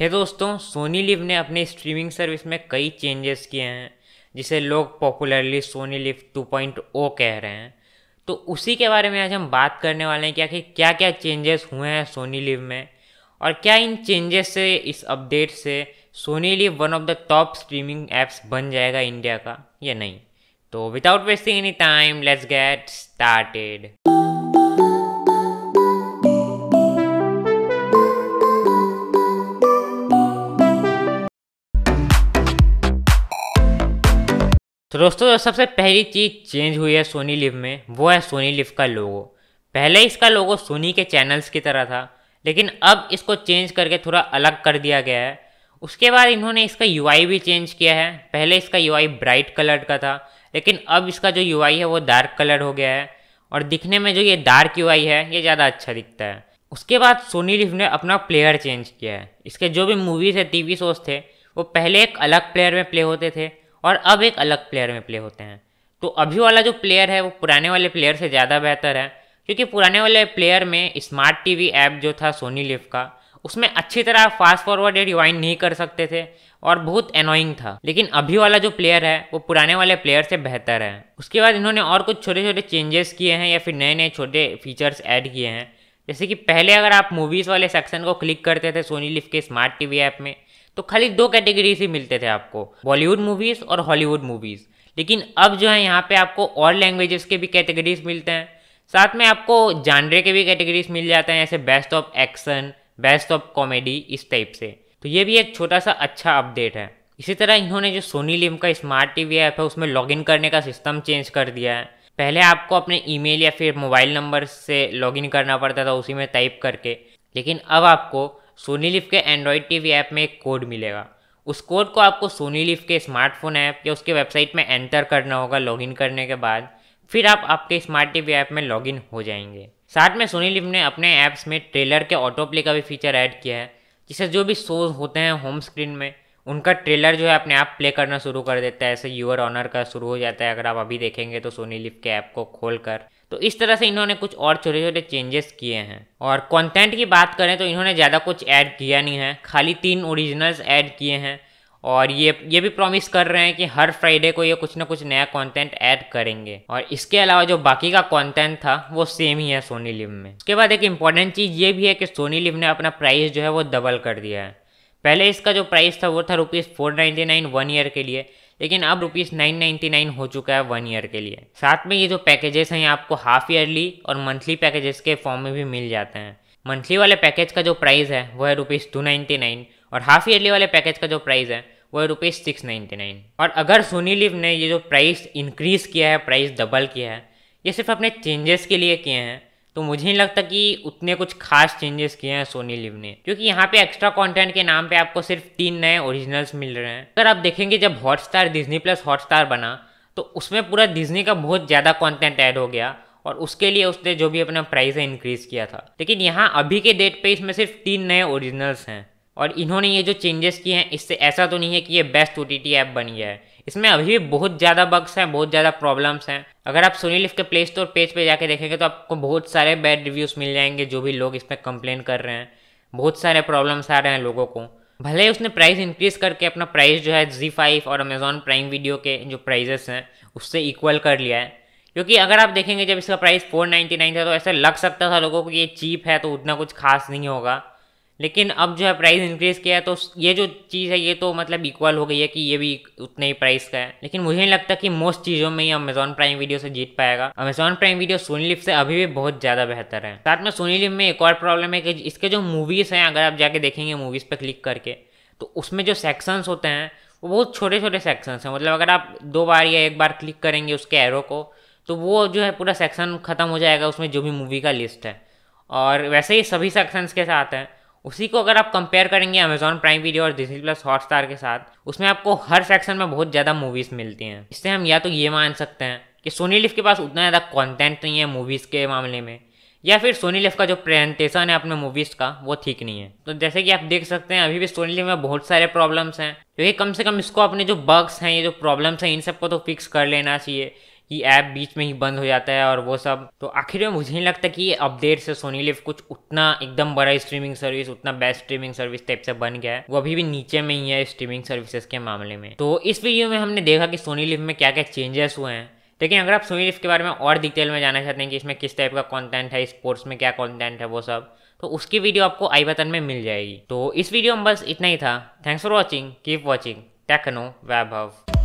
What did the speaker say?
है दोस्तों सोनी लिव ने अपने स्ट्रीमिंग सर्विस में कई चेंजेस किए हैं जिसे लोग पॉपुलरली सोनी लिव 2.0 कह रहे हैं तो उसी के बारे में आज हम बात करने वाले हैं कि आखिर क्या क्या चेंजेस हुए हैं सोनी लिव में और क्या इन चेंजेस से इस अपडेट से Sony LIV one of the top streaming apps बन जाएगा इंडिया का या नहीं तो without wasting any time let's get started तो दोस्तों सबसे पहली चीज़ चेंज हुई है सोनी लिव में वो है सोनी लिव का लोगो पहले इसका लोगो सोनी के चैनल्स की तरह था लेकिन अब इसको चेंज करके थोड़ा अलग कर दिया गया है उसके बाद इन्होंने इसका यू भी चेंज किया है पहले इसका यू ब्राइट कलर का था लेकिन अब इसका जो यू है वो डार्क कलर हो गया है और दिखने में जो ये डार्क यू है ये ज़्यादा अच्छा दिखता है उसके बाद सोनी लिव ने अपना प्लेयर चेंज किया है इसके जो भी मूवीज़ है टीवी शोज थे वो पहले एक अलग प्लेयर में प्ले होते थे और अब एक अलग प्लेयर में प्ले होते हैं तो अभी वाला जो प्लेयर है वो पुराने वाले प्लेयर से ज़्यादा बेहतर है क्योंकि पुराने वाले प्लेयर में स्मार्ट टीवी ऐप जो था सोनी लिव का उसमें अच्छी तरह आप फास्ट फॉरवर्ड या रिवाइंड नहीं कर सकते थे और बहुत एनोइंग था लेकिन अभी वाला जो प्लेयर है वो पुराने वाले प्लेयर से बेहतर है उसके बाद इन्होंने और कुछ छोटे छोटे चेंजेस किए हैं या फिर नए नए छोटे फीचर्स ऐड किए हैं जैसे कि पहले अगर आप मूवीज़ वाले सेक्शन को क्लिक करते थे सोनी लिफ के स्मार्ट टीवी ऐप में तो खाली दो कैटेगरी से मिलते थे आपको बॉलीवुड मूवीज़ और हॉलीवुड मूवीज़ लेकिन अब जो है यहाँ पे आपको और लैंग्वेजेस के भी कैटेगरीज मिलते हैं साथ में आपको जानरे के भी कैटेगरीज मिल जाते हैं जैसे best of action best of comedy इस टाइप से तो ये भी एक छोटा सा अच्छा अपडेट है इसी तरह इन्होंने जो सोनी लिम का स्मार्ट टी ऐप है उसमें लॉगिन करने का सिस्टम चेंज कर दिया है पहले आपको अपने ईमेल या फिर मोबाइल नंबर से लॉगिन करना पड़ता था उसी में टाइप करके लेकिन अब आपको सोनी लिफ के एंड्रॉयड टीवी ऐप में एक कोड मिलेगा उस कोड को आपको सोनी लिफ के स्मार्टफोन ऐप या उसके वेबसाइट में एंटर करना होगा लॉगिन करने के बाद फिर आप आपके स्मार्ट टीवी ऐप में लॉगिन हो जाएंगे साथ में सोनी लिफ ने अपने ऐप्स में ट्रेलर के ऑटो प्ले का भी फीचर ऐड किया है जिससे जो भी शोज होते हैं होम स्क्रीन में उनका ट्रेलर जो है अपने आप प्ले करना शुरू कर देता है ऐसे यूअर ऑनर का शुरू हो जाता है अगर आप अभी देखेंगे तो सोनी लिफ के ऐप को खोल कर तो इस तरह से इन्होंने कुछ और छोटे छोटे चेंजेस किए हैं और कंटेंट की बात करें तो इन्होंने ज़्यादा कुछ ऐड किया नहीं है खाली तीन ओरिजिनल्स ऐड किए हैं और ये ये भी प्रॉमिस कर रहे हैं कि हर फ्राइडे को ये कुछ ना कुछ नया कंटेंट ऐड करेंगे और इसके अलावा जो बाकी का कंटेंट था वो सेम ही है सोनी लिव में उसके बाद एक इम्पॉर्टेंट चीज़ ये भी है कि सोनी लिव ने अपना प्राइस जो है वो डबल कर दिया है पहले इसका जो प्राइस था वो था rupees four ninety nine one year के लिए लेकिन अब रुपीज़ नाइन नाइन्टी नाइन हो चुका है वन ईयर के लिए साथ में ये जो पैकेजेस हैं आपको हाफ ईयरली और मंथली पैकेजेस के फॉर्म में भी मिल जाते हैं मंथली वाले पैकेज का जो प्राइस है वो है रुपीज़ टू नाइन्टी नाइन और हाफ ईयरली वाले पैकेज का जो प्राइस है वो है रुपीज़ सिक्स नाइन्टी नाइन और अगर सोनी लिव ने ये जो प्राइस इंक्रीज़ किया है प्राइस डबल किया है ये सिर्फ अपने चेंजेस के लिए किए हैं तो मुझे नहीं लगता कि उतने कुछ खास चेंजेस किए हैं सोनी लिव ने क्योंकि यहाँ पे एक्स्ट्रा कंटेंट के नाम पे आपको सिर्फ तीन नए ओरिजिनल्स मिल रहे हैं अगर आप देखेंगे जब हॉटस्टार डिजनी प्लस हॉटस्टार बना तो उसमें पूरा डिजनी का बहुत ज़्यादा कॉन्टेंट ऐड हो गया और उसके लिए उसने जो भी अपना प्राइस है इंक्रीज़ किया था लेकिन यहाँ अभी के डेट पर इसमें सिर्फ तीन नए ओरिजिनल्स हैं और इन्होंने ये जो चेंजेस किए हैं इससे ऐसा तो नहीं है कि ये बेस्ट ओ टी ऐप बन गया है इसमें अभी भी बहुत ज़्यादा बग्स हैं बहुत ज़्यादा प्रॉब्लम्स हैं अगर आप सोनी लिफ के प्ले स्टोर पेज पे जाके देखेंगे तो आपको बहुत सारे बैड रिव्यूज़ मिल जाएंगे जो भी लोग इसमें कंप्लेन कर रहे हैं बहुत सारे प्रॉब्लम्स आ रहे हैं लोगों को भले ही उसने प्राइस इंक्रीज करके अपना प्राइस जो है जी फाइव और अमेज़ॉन प्राइम वीडियो के जो प्राइजेस हैं उससे इक्वल कर लिया है क्योंकि अगर आप देखेंगे जब इसका प्राइस फोर नाइन्टी नाइन था तो ऐसा लग सकता था लोगों को ये चीप है तो उतना कुछ खास नहीं होगा लेकिन अब जो है प्राइस इंक्रीज़ किया है तो ये जो चीज़ है ये तो मतलब इक्वल हो गई है कि ये भी उतने ही प्राइस का है लेकिन मुझे नहीं लगता कि मोस्ट चीज़ों में ये अमेजॉन प्राइम वीडियो से जीत पाएगा Amazon Prime Video Sony LIV से अभी भी बहुत ज़्यादा बेहतर है साथ में सोनी लिप में एक और प्रॉब्लम है कि इसके जो मूवीज़ हैं अगर आप जाके देखेंगे मूवीज़ पर क्लिक करके तो उसमें जो सेक्शंस होते हैं वो बहुत छोटे छोटे सेक्शंस हैं मतलब अगर आप दो बार या एक बार क्लिक करेंगे उसके एरो को तो वो जो है पूरा सेक्शन ख़त्म हो जाएगा उसमें जो भी मूवी का लिस्ट है और वैसे ही सभी सेक्शंस के साथ हैं उसी को अगर आप कंपेयर करेंगे अमेजॉन प्राइम वीडियो और डिजनी प्लस हॉटस्टार के साथ उसमें आपको हर सेक्शन में बहुत ज़्यादा मूवीज़ मिलती हैं इससे हम या तो ये मान सकते हैं कि सोनी लिफ के पास उतना ज़्यादा कॉन्टेंट नहीं है मूवीज़ के मामले में या फिर सोनी लिफ का जो प्रेजेंटेशन है अपने मूवीज़ का वो ठीक नहीं है तो जैसे कि आप देख सकते हैं अभी भी सोनी लिफ में बहुत सारे प्रॉब्लम्स हैं क्योंकि कम से कम इसको अपने जो बग्स हैं ये जो प्रॉब्लम्स हैं इन सबको तो फिक्स कर लेना चाहिए ये ऐप बीच में ही बंद हो जाता है और वो सब तो आखिर में मुझे नहीं लगता कि ये अपडेट से सोनी लिव कुछ उतना एकदम बड़ा स्ट्रीमिंग सर्विस उतना बेस्ट स्ट्रीमिंग सर्विस टाइप से बन गया है वो अभी भी नीचे में ही है स्ट्रीमिंग सर्विसेज के मामले में तो इस वीडियो में हमने देखा कि सोनी लिव में क्या क्या चेंजेस हुए हैं लेकिन अगर आप सोनी लिव के बारे में और डिटेल में जानना चाहते हैं कि इसमें किस टाइप का कॉन्टेंट है स्पोर्ट्स में क्या कॉन्टेंट है वो सब तो उसकी वीडियो आपको आई बतन में मिल जाएगी तो इस वीडियो में बस इतना ही था thanks for watching keep watching Techno Vaibhav